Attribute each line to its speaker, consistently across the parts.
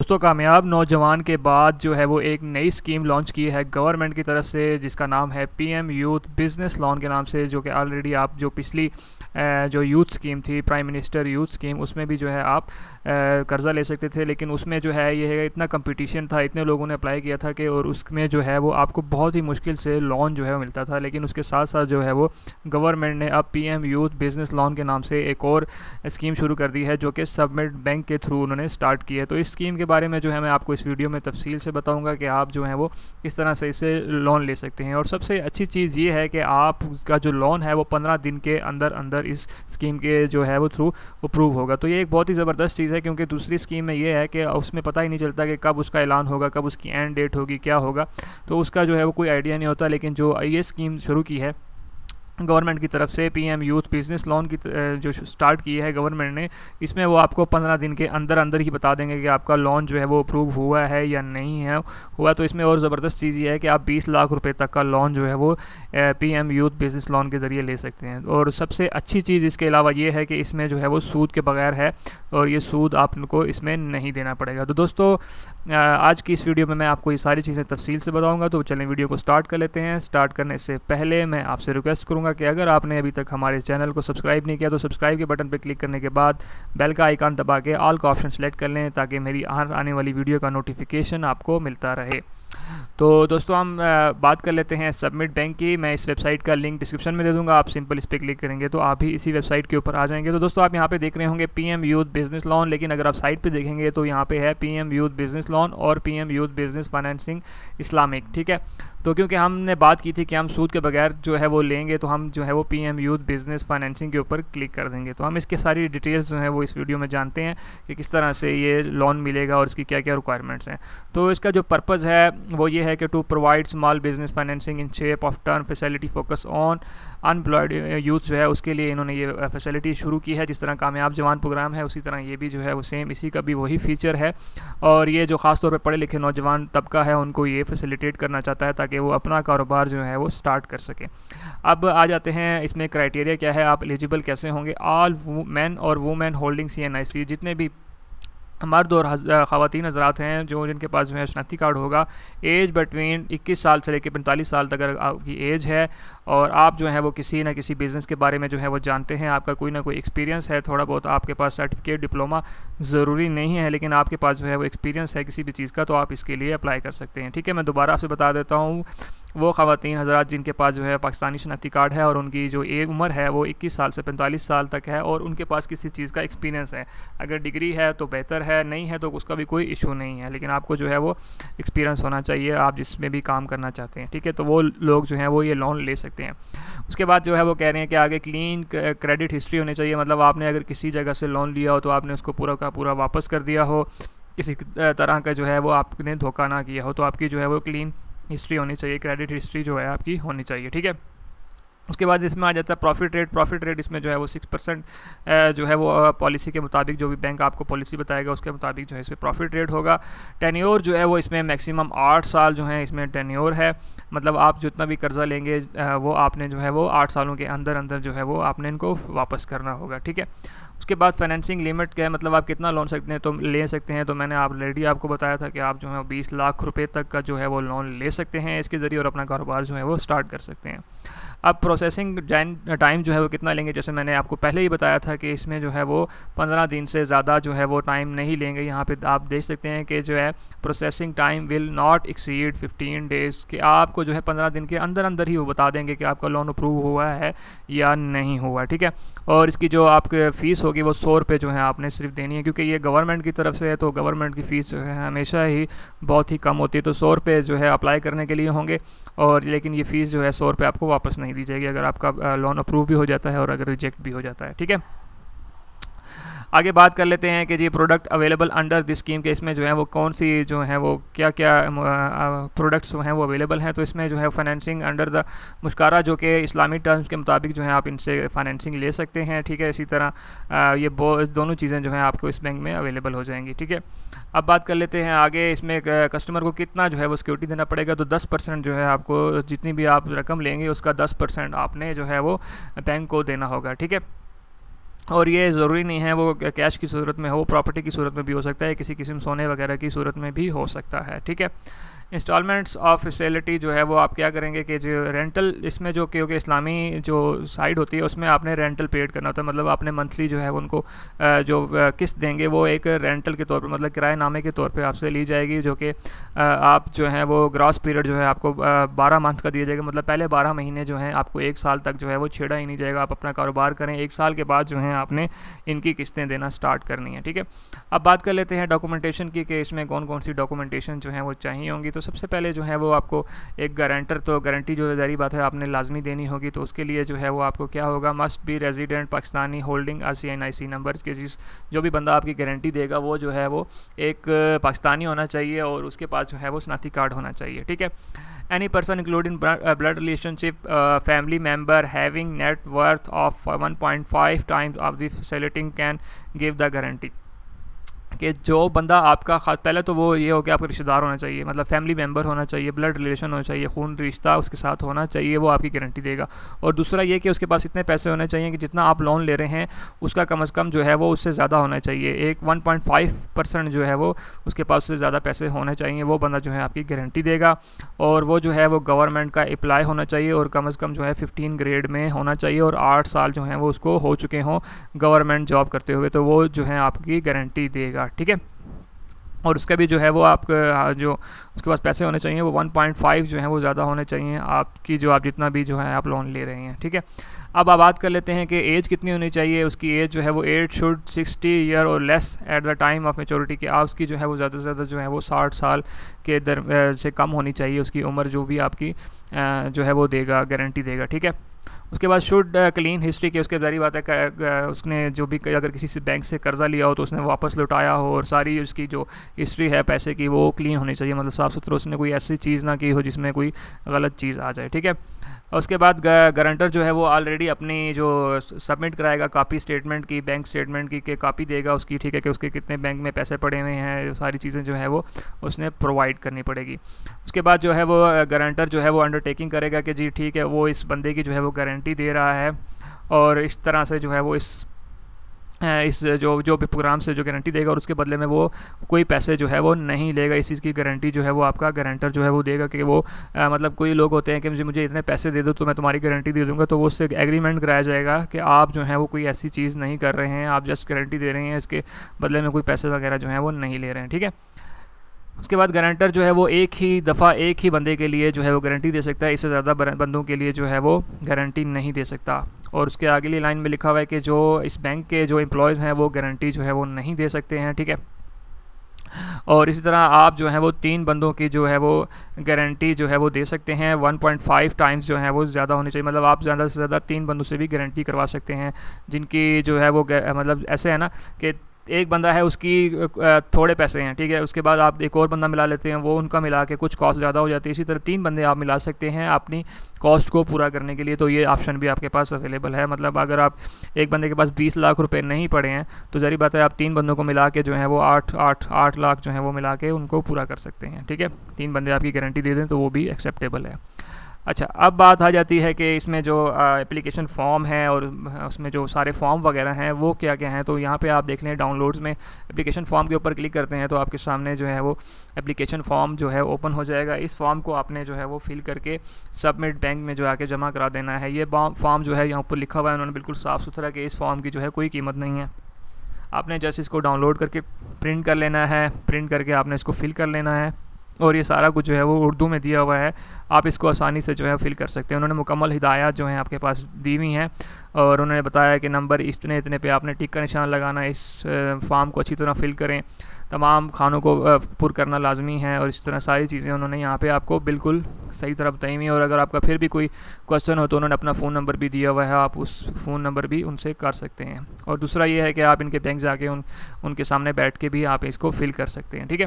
Speaker 1: दोस्तों कामयाब नौजवान के बाद जो है वो एक नई स्कीम लॉन्च की है गवर्नमेंट की तरफ से जिसका नाम है पीएम यूथ बिजनेस लोन के नाम से जो कि ऑलरेडी आप जो पिछली जो यूथ स्कीम थी प्राइम मिनिस्टर यूथ स्कीम उसमें भी जो है आप कर्ज़ा ले सकते थे लेकिन उसमें जो है ये इतना कंपटीशन था इतने लोगों ने अप्लाई किया था कि और उसमें जो है वो आपको बहुत ही मुश्किल से लोन जो है मिलता था लेकिन उसके साथ साथ जो है वो गवर्नमेंट ने अब पी यूथ बिज़नेस लोन के नाम से एक और स्कीम शुरू कर दी है जो कि सबमिट बैंक के थ्रू उन्होंने स्टार्ट की है तो इस स्कीम के बारे में जो है मैं आपको इस वीडियो में तफसील से बताऊँगा कि आप जो है वो किस तरह से इसे लोन ले सकते हैं और सबसे अच्छी चीज़ ये है कि आपका जो लोन है वो पंद्रह दिन के अंदर अंदर इस स्कीम के जो है वो थ्रू अप्रूव होगा तो ये एक बहुत ही ज़बरदस्त चीज़ चीज़ है क्योंकि दूसरी स्कीम में ये है कि उसमें पता ही नहीं चलता कि कब उसका ऐलान होगा कब उसकी एंड डेट होगी क्या होगा तो उसका जो है वो कोई आइडिया नहीं होता लेकिन जो ये स्कीम शुरू की है गवर्नमेंट की तरफ से पीएम यूथ बिज़नेस लोन की जो स्टार्ट की है गवर्नमेंट ने इसमें वो आपको पंद्रह दिन के अंदर अंदर ही बता देंगे कि आपका लोन जो है वो अप्रूव हुआ है या नहीं है हुआ तो इसमें और ज़बरदस्त चीज़ ये है कि आप बीस लाख रुपये तक का लोन जो है वो पीएम यूथ बिज़नेस लोन के ज़रिए ले सकते हैं और सबसे अच्छी चीज़ इसके अलावा ये है कि इसमें जो है वो सूद के बगैर है और ये सूद आपको इसमें नहीं देना पड़ेगा तो दोस्तों आज की इस वीडियो में मैं आपको ये सारी चीज़ें तफसील से बताऊँगा तो चलें वीडियो को स्टार्ट कर लेते हैं स्टार्ट करने से पहले मैं आपसे रिक्वेस्ट करूँगा चाहूँगा कि अगर आपने अभी तक हमारे चैनल को सब्सक्राइब नहीं किया तो सब्सक्राइब के बटन पर क्लिक करने के बाद बेल का आइकान दबा के ऑल का ऑप्शन सेलेक्ट कर लें ताकि मेरी आने वाली वीडियो का नोटिफिकेशन आपको मिलता रहे तो दोस्तों हम बात कर लेते हैं सबमिट बैंक की मैं इस वेबसाइट का लिंक डिस्क्रिप्शन में दे दूंगा आप सिंपल इस पर क्लिक करेंगे तो आप भी इसी वेबसाइट के ऊपर आ जाएंगे तो दोस्तों आप यहां पे देख रहे होंगे पीएम यूथ बिजनेस लोन लेकिन अगर आप साइट पे देखेंगे तो यहाँ पे है पीएम यूथ बिजनेस लोन और PM youth business financing Islamic ठीक है तो क्योंकि हमने बात की थी कि हम सूद के बगैर जो है वो लेंगे तो हम जो है वो P M youth business financing के ऊपर क्लिक कर देंगे तो हम इसके सारी डिटेल्स जो है वो इस वीडियो में जानते हैं कि किस तरह से ये लोन मिलेगा और इसकी क्या क्या रिक्वायरमेंट्स हैं तो इसका जो पर्पज़ है वो ये है कि to provide small business financing in shape of term facility focus on unemployed youth जो है उसके लिए इन्होंने ये फैसिलिटी uh, शुरू की है जिस तरह कामयाब जवान प्रोग्राम है उसी तरह ये भी जो है वो सेम इसी का भी वही फीचर है और ये जो खासतौर पर पढ़े लिखे नौजवान तबका है उनको ये फैसिलिटेट करना चाहता है ताकि सके वो अपना कारोबार जो है वो स्टार्ट कर सके अब आ जाते हैं इसमें क्राइटेरिया क्या है आप एलिजिबल कैसे होंगे ऑल मैन और women holding C N I C जितने भी मर्द और ख़वान हज़रात हैं जो जिनके पास जो है शनाख्ती कार्ड होगा एज बिटवीन 21 साल से लेकर 45 साल तक अगर आपकी एज है और आप जो है वो किसी ना किसी बिज़नेस के बारे में जो है वो जानते हैं आपका कोई ना कोई एक्सपीरियंस है थोड़ा बहुत आपके पास सर्टिफिकेट डिप्लोमा ज़रूरी नहीं है लेकिन आपके पास जो है वो एक्सपीरियंस है किसी भी चीज़ का तो आप इसके लिए अप्लाई कर सकते हैं ठीक है मैं दोबारा आपसे बता देता हूँ वो खातन हज़रा जिनके पास जो है पाकिस्तानी शनाख्ती कार्ड है और उनकी जो एक उम्र है वो इक्कीस साल से पैंतालीस साल तक है और उनके पास किसी चीज़ का एक्सपीरियंस है अगर डिग्री है तो बेहतर है नहीं है तो उसका भी कोई इशू नहीं है लेकिन आपको जो है वो एक्सपीरियंस होना चाहिए आप जिसमें भी काम करना चाहते हैं ठीक है तो वो लोग जो हैं वो ये लोन ले सकते हैं उसके बाद जो है वो कह रहे हैं कि आगे क्लीन क्रेडिट हिस्ट्री होनी चाहिए मतलब आपने अगर किसी जगह से लोन लिया हो तो आपने उसको पूरा का पूरा वापस कर दिया हो किसी तरह का जो है वो आपने धोखा ना किया हो तो आपकी जो है वो क्लीन हिस्ट्री होनी चाहिए क्रेडिट हिस्ट्री जो है आपकी होनी चाहिए ठीक है उसके बाद इसमें आ जाता है प्रॉफिट रेट प्रॉफिट रेट इसमें जो है वो सिक्स परसेंट जो है वो पॉलिसी के मुताबिक जो भी बैंक आपको पॉलिसी बताएगा उसके मुताबिक जो है इसमें प्रॉफिट रेट होगा टेन्योर जो है वो इसमें मैक्सिमम आठ साल जो है इसमें टेन्योर है मतलब आप जितना भी कर्ज़ा लेंगे वो आपने जो है वो आठ सालों के अंदर अंदर जो है वो आपने इनको वापस करना होगा ठीक है उसके बाद फाइनेंसिंग लिमिट क्या है मतलब आप कितना लोन सकते हैं तो ले सकते हैं तो मैंने ऑलरेडी आपको बताया था कि आप जो है बीस लाख रुपये तक का जो है वो लोन ले सकते हैं इसके ज़रिए और अपना कारोबार जो है वो स्टार्ट कर सकते हैं अब प्रोसेसिंग टाइम जो है वो कितना लेंगे जैसे मैंने आपको पहले ही बताया था कि इसमें जो है वो पंद्रह दिन से ज़्यादा जो है वो टाइम नहीं लेंगे यहाँ पर आप देख सकते हैं कि जो है processing time will not exceed fifteen days कि आपको जो है पंद्रह दिन के अंदर अंदर ही वो बता देंगे कि आपका लोन अप्रूव हुआ है या नहीं हुआ ठीक है और इसकी जो आपके फ़ीस हो होगी वो सौ रुपये जो है आपने सिर्फ देनी है क्योंकि ये गवर्नमेंट की तरफ से है तो गवर्नमेंट की फ़ीस जो है हमेशा ही बहुत ही कम होती है तो सौ रुपये जो है अप्लाई करने के लिए होंगे और लेकिन ये फ़ीस जो है सौ रुपये आपको वापस नहीं दी जाएगी अगर आपका लोन अप्रूव भी हो जाता है और अगर रिजेक्ट भी हो जाता है ठीक है आगे बात कर लेते हैं कि जी product available under this scheme के इसमें जो है वो कौन सी जो है वो क्या क्या प्रोडक्ट्स जो हैं वो अवेलेबल हैं तो इसमें जो है फाइनेंसिंग अंडर द मुश्कारा जो कि इस्लामी टर्म्स के मुताबिक जो है आप इनसे फाइनेंसिंग ले सकते हैं ठीक है इसी तरह ये दोनों चीज़ें जो हैं आपको इस बैंक में अवेलेबल हो जाएंगी ठीक है अब बात कर लेते हैं आगे इसमें कस्टमर को कितना जो है वो सिक्योरिटी देना पड़ेगा तो दस परसेंट जो है आपको जितनी भी आप रकम लेंगे उसका दस परसेंट आपने जो है वो बैंक को देना होगा ठीक है और ये ज़रूरी नहीं है वो कैश की सूरत में हो प्रॉपर्टी की सूरत में भी हो सकता है किसी किस्म सोने वगैरह की सूरत में भी हो सकता है ठीक है इंस्टॉलमेंट्स ऑफ फैसिलिटी जो है वो आप क्या करेंगे कि जो रेंटल इसमें जो क्योंकि इस्लामी जो साइड होती है उसमें आपने रेंटल पेड करना होता है मतलब आपने मंथली जो है उनको जो किस्त देंगे वो एक रेंटल के तौर पर मतलब किराए नामे के तौर पर आपसे ली जाएगी जो कि आप जो है वो ग्रॉस पीरियड जो है आपको बारह मंथ का दिया जाएगा मतलब पहले बारह महीने जो है आपको एक साल तक जो है वो छेड़ा ही नहीं जाएगा आप अपना कारोबार करें एक साल के बाद जो है आपने इनकी किस्तें देना स्टार्ट करनी है ठीक है अब बात कर लेते हैं डॉक्यूमेंटेशन की कि इसमें कौन कौन सी डॉक्यूमेंटेशन जो है वो चाहिए होंगी तो तो सबसे पहले जो है वो आपको एक गारंटर तो गारंटी जो है ज़ारी बात है आपने लाजमी देनी होगी तो उसके लिए जो है वो आपको क्या होगा must be resident Pakistani holding I C N I C number के जिस जो भी बंदा आपकी गारंटी देगा वो जो है वो एक पाकिस्तानी होना चाहिए और उसके पास जो है वो स्नाती कार्ड होना चाहिए ठीक है any person include in blood relationship family member having net worth of one point five times of the facilitating can give the guarantee कि जो बंदा आपका खास पहले तो वो ये हो गया आपका रिश्तेदार होना चाहिए मतलब फैमिली मेम्बर होना चाहिए ब्लड रिलेशन होना चाहिए खून रिश्ता उसके साथ होना चाहिए वो आपकी गारंटी देगा और दूसरा ये कि उसके पास इतने पैसे होने चाहिए कि जितना आप लोन ले रहे हैं उसका कम अज़ कम जो है वो उससे ज़्यादा होना चाहिए एक वन पॉइंट फाइव परसेंट जो है वो उसके पास उससे ज़्यादा पैसे होने चाहिए वो बंदा जो है आपकी गारंटी देगा और वो जो है वो गवर्नमेंट का अप्लाई होना चाहिए और कम अज़ कम जो है फिफ्टीन ग्रेड में होना चाहिए और आठ साल जो है वो उसको हो चुके हों गवर्नमेंट जॉब करते हुए तो वो जो है आपकी गारंटी देगा ठीक है और उसका भी जो है वो आप जो उसके पास पैसे होने चाहिए वो 1.5 जो है वो ज़्यादा होने चाहिए आपकी जो आप जितना भी जो है आप लोन ले रहे हैं ठीक है अब आप बात कर लेते हैं कि एज कितनी होनी चाहिए उसकी एज जो है वो एट शुड सिक्सटी ईयर और less at the time of maturity के आप उसकी जो है वो ज़्यादा से ज़्यादा जो है वो साठ साल के दर से कम होनी चाहिए उसकी उम्र जो भी आपकी जो है वो देगा गारंटी देगा ठीक है उसके बाद शुड क्लीन हिस्ट्री की उसके जारी बात है उसने जो भी अगर किसी से बैंक से कर्ज़ा लिया हो तो उसने वापस लौटाया हो और सारी उसकी जो हिस्ट्री है पैसे की वो क्लीन होनी चाहिए मतलब साफ़ सुथरा उसने कोई ऐसी चीज़ ना की हो जिसमें कोई गलत चीज़ आ जाए ठीक है और उसके बाद गारंटर जो है वो ऑलरेडी अपनी जो सबमिट कराएगा कापी स्टेटमेंट की बैंक स्टेटमेंट की के कापी देगा उसकी ठीक है कि उसके कितने बैंक में पैसे पड़े हुए हैं सारी चीज़ें जो है वो उसने प्रोवाइड करनी पड़ेगी उसके बाद जो है वो गारंटर जो है वो अंडरटेकिंग करेगा कि जी ठीक है वो इस बंदे की जो है वो गारंटी दे रहा है और इस तरह से जो है वो इस इस जो जो भी प्रोग्राम से जो गारंटी देगा और उसके बदले में वो कोई पैसे जो है वो नहीं लेगा इस चीज़ की गारंटी जो है वो आपका गारंटर जो है वो देगा कि वो आ, मतलब कोई लोग होते हैं कि मुझे मुझे इतने पैसे दे दो तो मैं तुम्हारी गारंटी दे दूंगा तो वो उससे एग्रीमेंट कराया जाएगा कि आप जो है वो कोई ऐसी चीज़ नहीं कर रहे हैं आप जस्ट गारंटी दे रहे हैं उसके बदले में कोई पैसे वगैरह जो है वो नहीं ले रहे हैं ठीक है उसके बाद गारंटर जो है वो एक ही दफ़ा एक ही बंदे के लिए जो है वो गारंटी दे सकता है इससे ज़्यादा बंदों के लिए जो है वो गारंटी नहीं दे सकता और उसके अगली लाइन में लिखा हुआ है कि जो इस बैंक के जो एम्प्लॉयज़ हैं वो गारंटी जो है वो नहीं दे सकते हैं ठीक है और इसी तरह आप जो है वो तीन बंदों की जो है वो गारंटी जो है वो दे सकते हैं 1.5 टाइम्स जो है वो ज़्यादा होनी चाहिए मतलब आप ज़्यादा से ज़्यादा तीन बंदों से भी गारंटी करवा सकते हैं जिनकी जो है वो मतलब ऐसे है ना कि एक बंदा है उसकी थोड़े पैसे हैं ठीक है उसके बाद आप एक और बंदा मिला लेते हैं वो उनका मिला के कुछ कॉस्ट ज़्यादा हो जाती है इसी तरह तीन बंदे आप मिला सकते हैं अपनी कॉस्ट को पूरा करने के लिए तो ये ऑप्शन भी आपके पास अवेलेबल है मतलब अगर आप एक बंदे के पास बीस लाख रुपये नहीं पड़े हैं तो जरी बात है आप तीन बंदों को मिला के जो है वो आठ आठ आठ लाख जो है वो मिला के उनको पूरा कर सकते हैं ठीक है तीन बंदे आपकी गारंटी दे दें तो वो भी एक्सेप्टेबल है अच्छा अब बात आ जाती है कि इसमें जो एप्लीकेशन फॉर्म है और उसमें जो सारे फॉर्म वगैरह हैं वो क्या क्या हैं तो यहाँ पे आप देख लें डाउनलोड्स में एप्लीकेशन फॉर्म के ऊपर क्लिक करते हैं तो आपके सामने जो है वो एप्लीकेशन फॉर्म जो है ओपन हो जाएगा इस फॉर्म को आपने जो है वो फिल करके सबमिट बैंक में जो आके जमा करा देना है ये फॉर्म जो है यहाँ ऊपर लिखा हुआ है उन्होंने बिल्कुल साफ़ सुथरा कि इस फॉर्म की जो है कोई कीमत नहीं है आपने जस्ट इसको डाउनलोड करके प्रिंट कर लेना है प्रिंट करके आपने इसको फिल कर लेना है और ये सारा कुछ जो है वो उर्दू में दिया हुआ है आप इसको आसानी से जो है फिल कर सकते हैं उन्होंने मुकम्मल हिदायत जो है आपके पास दी हुई हैं और उन्होंने बताया कि नंबर इतने इतने पे आपने टिक का निशान लगाना इस फॉर्म को अच्छी तरह फिल करें तमाम खानों को पुर करना लाजमी है और इस तरह सारी चीज़ें उन्होंने यहाँ पे आपको बिल्कुल सही तरह बताई हुई और अगर आपका फिर भी कोई क्वेश्चन हो तो उन्होंने अपना फ़ोन नंबर भी दिया हुआ है आप उस फ़ोन नंबर भी उनसे कर सकते हैं और दूसरा ये है कि आप इनके बैंक जाके उन उनके सामने बैठ के भी आप इसको फिल कर सकते हैं ठीक है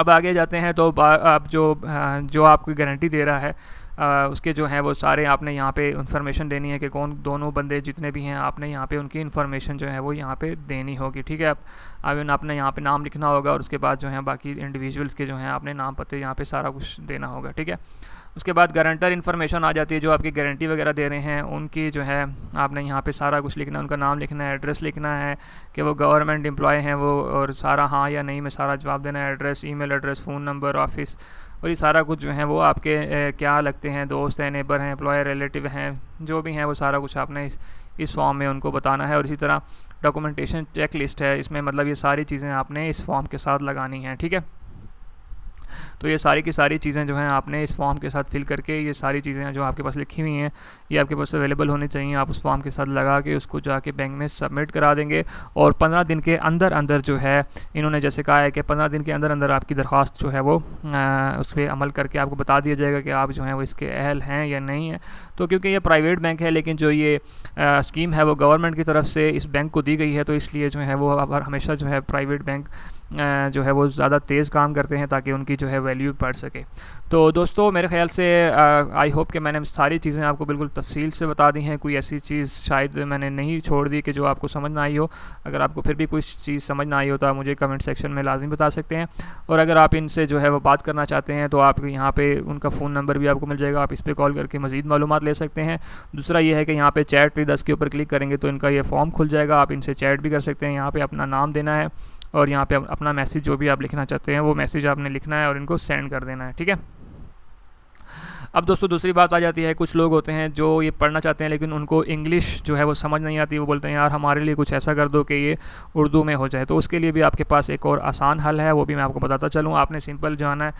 Speaker 1: अब आगे जाते हैं तो आप जो हाँ, जो आपको गारंटी दे रहा है आ, उसके जो हैं वो सारे आपने यहाँ पे इंफॉर्मेशन देनी है कि कौन दोनों बंदे जितने भी हैं आपने यहाँ पे उनकी इन्फॉर्मेशन जो है वो यहाँ पे देनी होगी ठीक है अब अब आपने यहाँ पे नाम लिखना होगा और उसके बाद जो है बाकी इंडिविजुअल्स के जो हैं आपने नाम पते यहाँ पे सारा कुछ देना होगा ठीक है उसके बाद गारंटर इन्फॉर्मेशन आ जाती है जो आपकी गारंटी वगैरह दे रहे हैं उनकी जो है आपने यहाँ पे सारा कुछ लिखना है उनका नाम लिखना है एड्रेस लिखना है कि वो गवर्नमेंट एम्प्लॉय हैं वो और सारा हाँ या नहीं में सारा जवाब देना है address email address phone number office और ये सारा कुछ जो है वो आपके ए, क्या लगते हैं दोस्त हैं नेबर हैं एम्प्लॉय रिलेटिव हैं जो भी हैं वो सारा कुछ आपने इस इस फॉर्म में उनको बताना है और इसी तरह डॉक्यूमेंटेशन चेक लिस्ट है इसमें मतलब ये सारी चीज़ें आपने इस फॉर्म के साथ लगानी है ठीक है तो ये सारी की सारी चीज़ें जो हैं आपने इस फॉर्म के साथ फिल करके ये सारी चीज़ें जो आपके पास लिखी हुई हैं ये आपके पास अवेलेबल होनी चाहिए आप उस फॉर्म के साथ लगा के उसको जाके बैंक में सबमिट करा देंगे और पंद्रह दिन के अंदर अंदर जो है इन्होंने जैसे कहा है कि पंद्रह दिन के अंदर अंदर आपकी दरख्वास्त जो है वो उस पर अमल करके आपको बता दिया जाएगा कि आप जो हैं वो इसके अहल हैं या नहीं हैं तो क्योंकि ये प्राइवेट बैंक है लेकिन जो ये स्कीम है वो गवर्नमेंट की तरफ से इस बैंक को दी गई है तो इसलिए जो है वो हमेशा जो है प्राइवेट बैंक जो है वो ज़्यादा तेज़ काम करते हैं ताकि उनकी जो है वैल्यू बढ़ सके तो दोस्तों मेरे ख्याल से आई होप कि मैंने सारी चीज़ें आपको बिल्कुल तफसील से बता दी हैं कोई ऐसी चीज़ शायद मैंने नहीं छोड़ दी कि जो आपको समझ ना आई हो अगर आपको फिर भी कुछ चीज़ समझ ना आई हो तो आप मुझे कमेंट सेक्शन में लाजमी बता सकते हैं और अगर आप इनसे जो है वो बात करना चाहते हैं तो आप यहाँ पर उनका फ़ोन नंबर भी आपको मिल जाएगा आप इस पर कॉल करके मज़ीद मालूम ले सकते हैं दूसरा यह है कि यहाँ पर चैट भी दस के ऊपर क्लिक करेंगे तो इनका यह फॉर्म खुल जाएगा आप इनसे चैट भी कर सकते हैं यहाँ पर अपना नाम देना है और यहाँ पे अपना मैसेज जो भी आप लिखना चाहते हैं वो मैसेज आपने लिखना है और इनको सेंड कर देना है ठीक है अब दोस्तों दूसरी बात आ जाती है कुछ लोग होते हैं जो ये पढ़ना चाहते हैं लेकिन उनको इंग्लिश जो है वो समझ नहीं आती वो बोलते हैं यार हमारे लिए कुछ ऐसा कर दो कि ये उर्दू में हो जाए तो उसके लिए भी आपके पास एक और आसान हल है वो भी मैं आपको बताता चलूँ आपने सिंपल जो है ना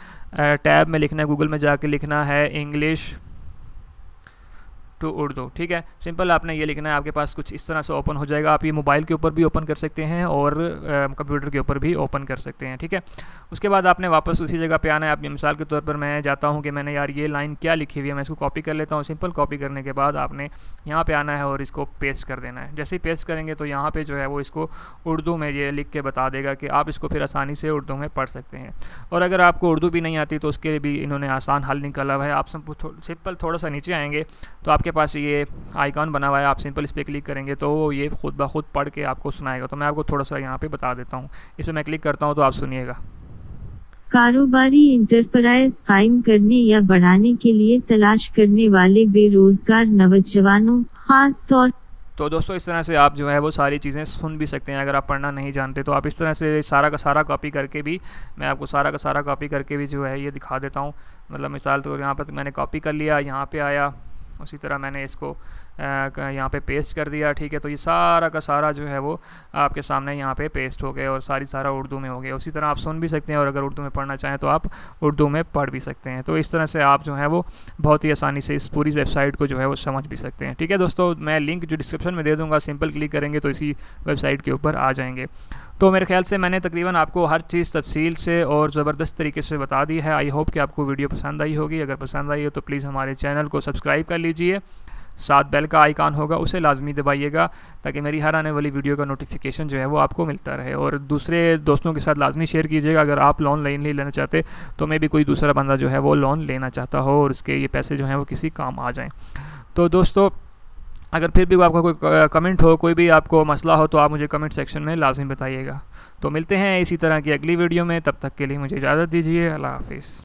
Speaker 1: टैब में लिखना है गूगल में जा लिखना है इंग्लिश टू उर्दू ठीक है सिंपल आपने ये लिखना है आपके पास कुछ इस तरह से ओपन हो जाएगा आप ये मोबाइल के ऊपर भी ओपन कर सकते हैं और कंप्यूटर के ऊपर भी ओपन कर सकते हैं ठीक है उसके बाद आपने वापस उसी जगह पर आना है आप मिसाल के तौर पर मैं जाता हूँ कि मैंने यार ये लाइन क्या लिखी हुई है मैं इसको कॉपी कर लेता हूँ सिंपल कॉपी करने के बाद आपने यहाँ पर आना है और इसको पेस्ट कर देना है जैसे ही पेस्ट करेंगे तो यहाँ पर जो है वो इसको उर्दू में ये लिख के बता देगा कि आप इसको फिर आसानी से उर्दू में पढ़ सकते हैं और अगर आपको उर्दू भी नहीं आती तो उसके लिए भी इन्होंने आसान हल निकाला हुआ है आप सिंपल थोड़ा सा नीचे आएंगे तो आपके पास ये आइकॉन बना हुआ है आप सिंपल इस पर क्लिक करेंगे तो ये खुद ब खुद पढ़ के आपको सुनाएगा तो मैं आपको थोड़ा सा यहाँ पे बता देता हूँ इस पर मैं क्लिक करता हूँ तो आप सुनिएगा कारोबारी इंटरप्राइज कायम करने या बढ़ाने के लिए तलाश करने वाले बेरोजगार नौजवानों खास तौर तो दोस्तों इस तरह से आप जो है वो सारी चीज़ें सुन भी सकते हैं अगर आप पढ़ना नहीं जानते तो आप इस तरह से सारा का सारा कॉपी करके भी मैं आपको सारा का सारा कॉपी करके भी जो है ये दिखा देता हूँ मतलब मिसाल तौर तो यहाँ पर तो मैंने कॉपी कर लिया यहाँ पे आया उसी तरह मैंने इसको यहाँ पे पेस्ट कर दिया ठीक है तो ये सारा का सारा जो है वो आपके सामने यहाँ पे पेस्ट हो गया और सारी सारा उर्दू में हो गया उसी तरह आप सुन भी सकते हैं और अगर उर्दू में पढ़ना चाहें तो आप उर्दू में पढ़ भी सकते हैं तो इस तरह से आप जो है वो बहुत ही आसानी से इस पूरी वेबसाइट को जो है वो समझ भी सकते हैं ठीक है दोस्तों मैं लिंक जो डिस्क्रिप्शन में दे दूँगा सिंपल क्लिक करेंगे तो इसी वेबसाइट के ऊपर आ जाएंगे तो मेरे ख्याल से मैंने तकरीबन आपको हर चीज़ तफसील से और ज़बरदस्त तरीके से बता दी है आई होप कि आपको वीडियो पसंद आई होगी अगर पसंद आई हो तो प्लीज़ हमारे चैनल को सब्सक्राइब कर लीजिए साथ बेल का आइकान होगा उसे लाजमी दबाइएगा ताकि मेरी हर आने वाली वीडियो का नोटिफिकेशन जो है वो आपको मिलता रहे और दूसरे दोस्तों के साथ लाजमी शेयर कीजिएगा अगर आप लोन लेन नहीं लेना चाहते तो मैं भी कोई दूसरा बंदा जो है वो लोन लेना चाहता हो और उसके ये पैसे जो हैं वो किसी काम आ जाएँ तो दोस्तों अगर फिर भी आपका कोई कमेंट हो कोई भी आपको मसला हो तो आप मुझे कमेंट सेक्शन में लाजमी बताइएगा तो मिलते हैं इसी तरह की अगली वीडियो में तब तक के लिए मुझे इजाज़त दीजिए अल्लाह हाफिज़